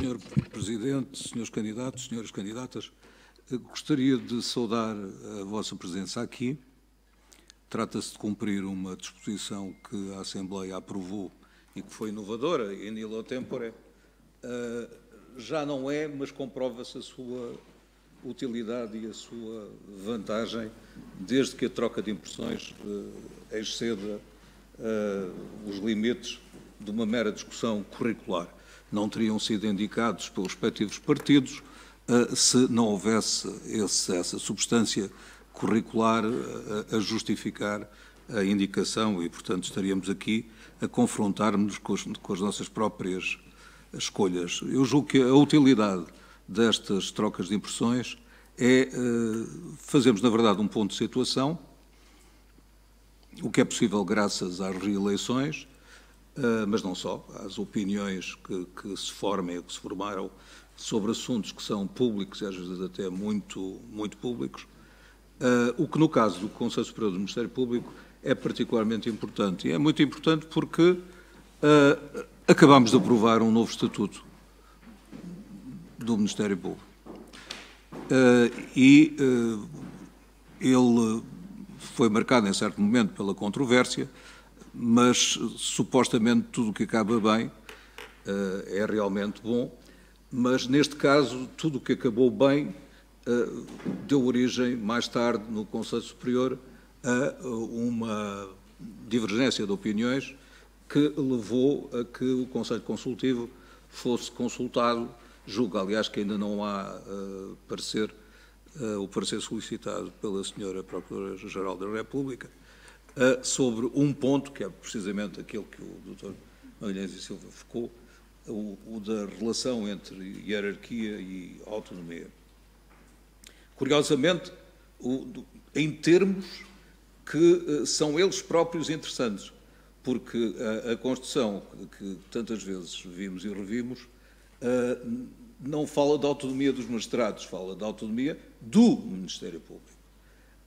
Senhor Presidente, senhores candidatos, senhoras candidatas, eh, gostaria de saudar a vossa presença aqui. Trata-se de cumprir uma disposição que a Assembleia aprovou e que foi inovadora, in illo tempore. Uh, já não é, mas comprova-se a sua utilidade e a sua vantagem, desde que a troca de impressões uh, exceda uh, os limites de uma mera discussão curricular não teriam sido indicados pelos respectivos partidos eh, se não houvesse esse, essa substância curricular eh, a, a justificar a indicação e, portanto, estaríamos aqui a confrontar-nos com, com, as nossas próprias escolhas. Eu julgo que a utilidade destas trocas de impressões é uh, fazermos, na verdade, um ponto de situação, o que é possível graças às reeleições, ah, mas não só, as opiniões que, que se formem ou que se formaram sobre assuntos que são públicos e às vezes até muito, muito públicos, ah, o que no caso do Conselho Superior do Ministério Público é particularmente importante. E é muito importante porque uh, acabamos de aprovar um novo estatuto do Ministério Público. Uh, e uh, ele foi marcado, em certo momento, pela controvérsia, mas supostamente tudo o que acaba bem eh, é realmente bom, mas neste caso tudo o que acabou bem eh, deu origem, mais tarde, no Conselho Superior, a eh, uma divergência de opiniões que levou a que o Conselho Consultivo fosse consultado, julgo, aliás, que ainda não há uh, parecer, uh, o parecer solicitado pela Senhora Procuradora-Geral da República, uh, sobre um ponto, que é precisamente aquele que o Dr. Magalhães e Silva focou, o, o da relação entre hierarquia e autonomia. Curiosamente, o, do, em termos que uh, são eles próprios interessantes, porque a, a Constituição, que, que tantas vezes vimos e revimos, uh, não fala da autonomia dos magistrados, fala da autonomia do Ministério Público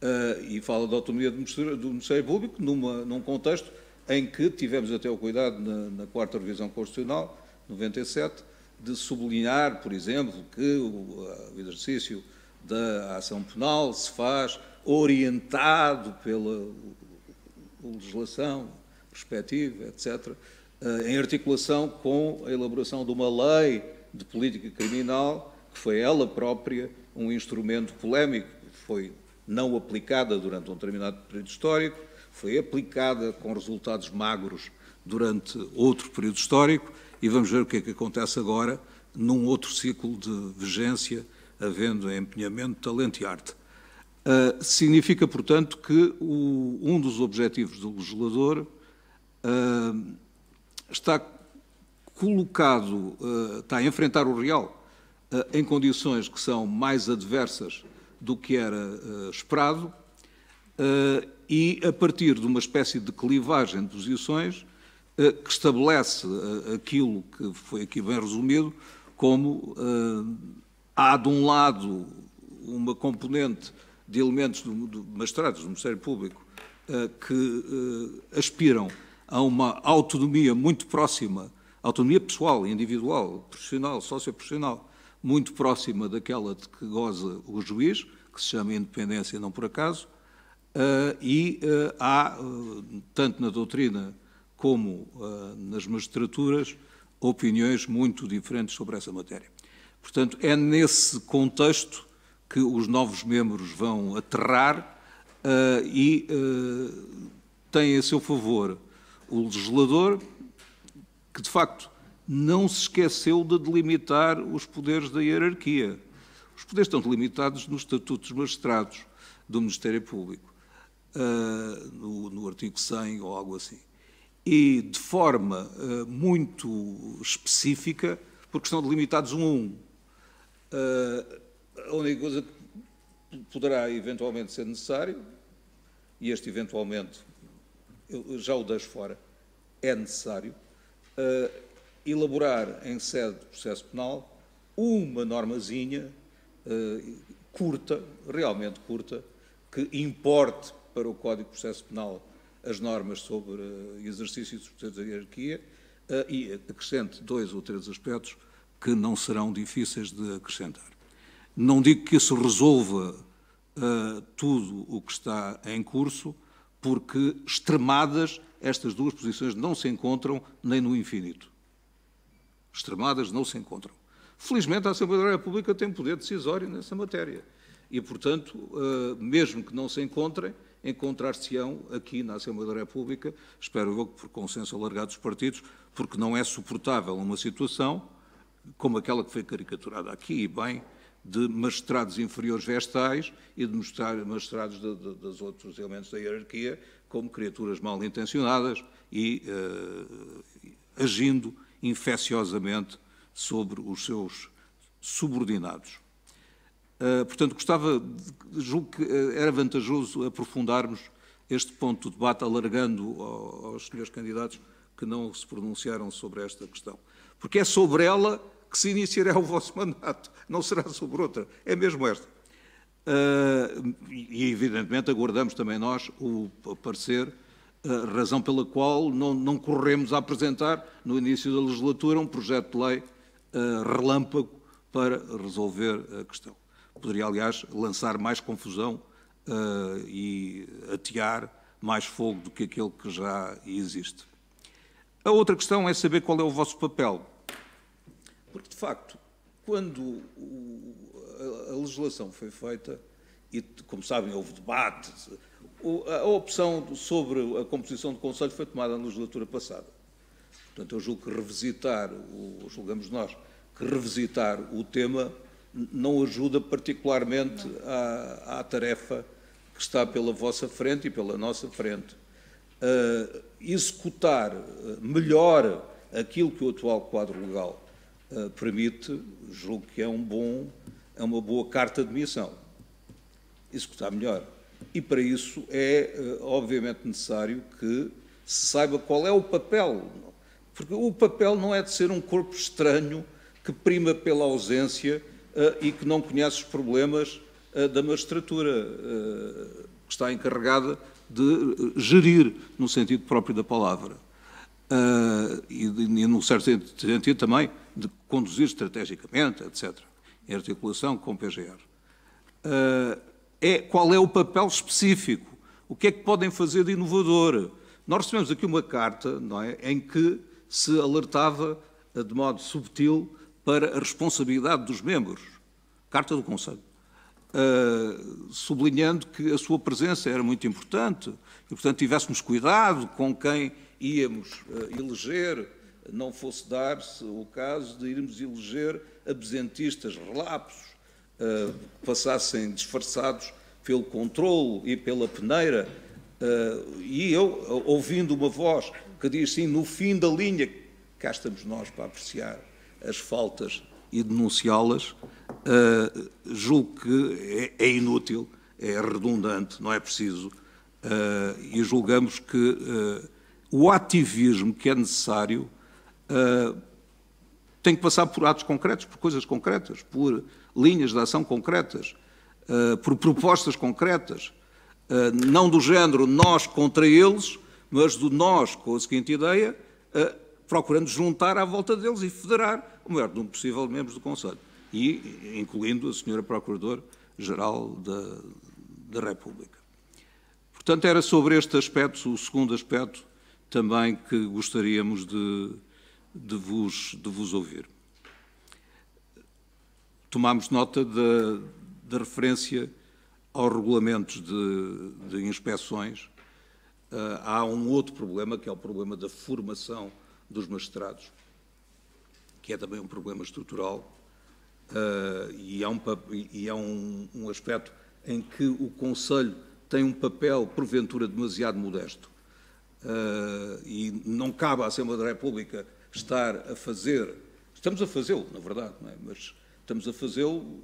uh, e fala da autonomia do Ministério, do Ministério Público numa, num contexto em que tivemos até o cuidado, na, na quarta revisão constitucional, 97, de sublinhar, por exemplo, que o, o exercício da ação penal se faz orientado pela legislação respectiva, etc., eh, em articulação com a elaboração de uma lei de política criminal, que foi ela própria um instrumento polémico, foi não aplicada durante um determinado período histórico, foi aplicada com resultados magros durante outro período histórico e vamos ver o que é que acontece agora num outro ciclo de vigência, havendo empenhamento, talento e arte. Uh, significa, portanto, que o, um dos objetivos do legislador uh, está colocado, uh, está a enfrentar o real em condições que são mais adversas do que era uh, esperado uh, e a partir de uma espécie de clivagem de posições uh, que estabelece aquilo que foi aqui bem resumido como há de um lado uma componente de elementos do, do magistrados do Ministério Público que aspiram a uma autonomia muito próxima, autonomia pessoal, individual, profissional, socioprofissional, muito próxima daquela de que goza o juiz, que se chama independência não por acaso, eh, e eh, há, eh, tanto na doutrina como nas magistraturas, opiniões muito diferentes sobre essa matéria. Portanto, é nesse contexto que os novos membros vão aterrar e têm a seu favor o legislador, que de facto não se esqueceu de delimitar os poderes da hierarquia. Os poderes estão delimitados nos estatutos Magistrados do Ministério Público, uh, no, no, artigo 100 ou algo assim. E de forma uh, muito específica, porque estão delimitados um a um. Uh, a única coisa que poderá eventualmente ser necessário, e este eventualmente eu já o deixo fora, é necessário, elaborar em sede de processo penal uma normazinha uh, curta, realmente curta, que importe para o Código de Processo Penal as normas sobre uh, exercício de poderes da hierarquia uh, e acrescente dois ou três aspectos que não serão difíceis de acrescentar. Não digo que isso resolva uh, tudo o que está em curso, porque extremadas estas duas posições não se encontram nem no infinito extremadas não se encontram. Felizmente, a Assembleia da República tem poder decisório nessa matéria. E, portanto, eh, mesmo que não se encontrem, encontrar-se-ão aqui na Assembleia da República, espero eu que por consenso alargado dos partidos, porque não é suportável uma situação como aquela que foi caricaturada aqui, e bem, de magistrados inferiores vestais e de magistrados dos outros elementos da hierarquia como criaturas mal intencionadas e uh, agindo infecciosamente sobre os seus subordinados. Ah, portanto, gostava, julgo que ah, era vantajoso aprofundarmos este ponto do debate, alargando aos senhores candidatos que não se pronunciaram sobre esta questão. Porque é sobre ela que se iniciará o vosso mandato, não será sobre outra, é mesmo esta. Uh, e, evidentemente, aguardamos também nós o parecer razão pela qual não, não corremos a apresentar, no início da legislatura, um projeto de lei eh, relâmpago para resolver a questão. Poderia, aliás, lançar mais confusão eh, e atear mais fogo do que aquele que já existe. A outra questão é saber qual é o vosso papel. Porque, de facto, quando a legislação foi feita, e, como sabem, houve debates, a opção sobre a composição do Conselho foi tomada na legislatura passada. Portanto, eu julgo que revisitar, o, julgamos nós, que revisitar o tema não ajuda particularmente À, à, tarefa que está pela vossa frente e pela nossa frente. Uh, executar eh, melhor aquilo que o atual quadro legal uh, permite, julgo que é, um bom, é uma boa carta de missão. Executar melhor e para isso é eh, obviamente necessário que se saiba qual é o papel, porque o papel não é de ser um corpo estranho que prima pela ausência eh, e que não conhece os problemas eh, da magistratura, que está encarregada de gerir, no sentido próprio da palavra. e, e, num certo sentido também, de conduzir estrategicamente, etc., em articulação com o PGR. Uh, é qual é o papel específico, o que é que podem fazer de inovador. Nós recebemos aqui uma carta não é, em que se alertava eh, de modo subtil para a responsabilidade dos membros. Carta do Conselho. Uh, sublinhando que a sua presença era muito importante e, portanto, tivéssemos cuidado com quem íamos uh, eleger, não fosse dar-se o caso de irmos eleger absentistas relapsos uh, passassem disfarçados pelo controlo e pela peneira. Uh, e eu, ouvindo uma voz que diz assim, no fim da linha, cá estamos nós para apreciar as faltas e denunciá-las, uh, julgo que é, é, inútil, é redundante, não é preciso. Uh, e julgamos que o ativismo que é necessário tem que passar por atos concretos, por coisas concretas, por linhas de ação concretas, eh, por propostas concretas, eh, não do género nós contra eles, mas do nós com a seguinte ideia, eh, procurando juntar à volta deles e federar o maior número possível de membros do Conselho, e incluindo a senhora Procuradora-Geral da, da República. Portanto, era sobre este aspecto, o segundo aspecto, também que gostaríamos de, de vos, de vos ouvir. Tomámos nota da, referência aos regulamentos de, de inspeções. Uh, há um outro problema, que é o problema da formação dos magistrados, que é também um problema estrutural uh, e é, um, e é um, um aspecto em que o Conselho tem um papel, porventura, demasiado modesto. Uh, e não cabe à Assembleia da República estar a fazer, estamos a fazê-lo, na verdade, é? mas estamos a fazê-lo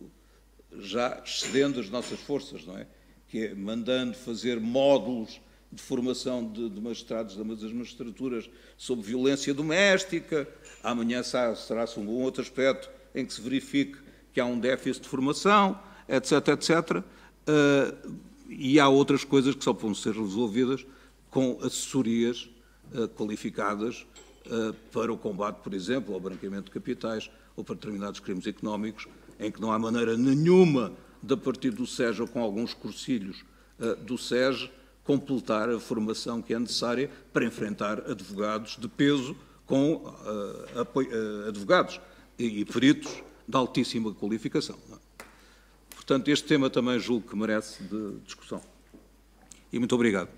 já excedendo as nossas forças, não é? Que é mandando fazer módulos de formação de, de magistrados as magistraturas sobre violência doméstica. Amanhã será-se um outro aspecto em que se verifique que há um déficit de formação, etc, etc. Uh, e há outras coisas que só vão ser resolvidas com assessorias uh, qualificadas eh, para o combate, por exemplo, ao branqueamento de capitais ou para determinados crimes económicos, em que não há maneira nenhuma de, a partir do SEJ ou com alguns cursilhos eh, do SEJ, completar a formação que é necessária para enfrentar advogados de peso com uh, eh, apoio, uh, advogados e, e, peritos de altíssima qualificação. É? Portanto, este tema também julgo que merece de discussão. E muito obrigado.